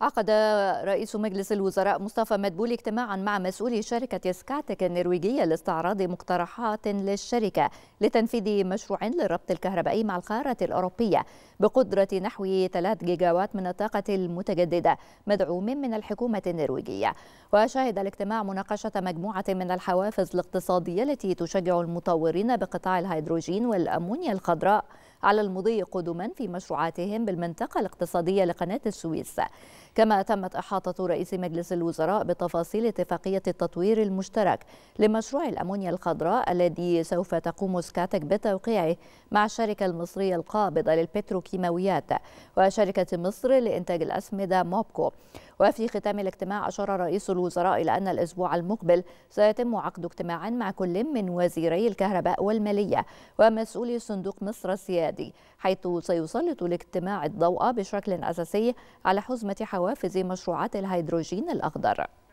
عقد رئيس مجلس الوزراء مصطفى مدبولي اجتماعا مع مسؤولي شركة سكاتك النرويجية لاستعراض مقترحات للشركة لتنفيذ مشروع للربط الكهربائي مع القارة الأوروبية بقدرة نحو 3 جيجاوات من الطاقة المتجددة مدعوم من الحكومة النرويجية وشهد الاجتماع مناقشة مجموعة من الحوافز الاقتصادية التي تشجع المطورين بقطاع الهيدروجين والأمونيا الخضراء على المضي قدما في مشروعاتهم بالمنطقة الاقتصادية لقناة السويس كما تمت إحاطة رئيس مجلس الوزراء بتفاصيل اتفاقية التطوير المشترك لمشروع الأمونيا الخضراء الذي سوف تقوم سكاتك بتوقيعه مع الشركة المصرية القابضة للبتروكيماويات وشركة مصر لإنتاج الأسمدة موبكو وفي ختام الاجتماع أشار رئيس الوزراء إلى أن الأسبوع المقبل سيتم عقد اجتماع مع كل من وزيري الكهرباء والمالية ومسؤولي صندوق مصر السيادي حيث سيسلط الاجتماع الضوء بشكل أساسي على حزمة حوافز مشروعات الهيدروجين الأخضر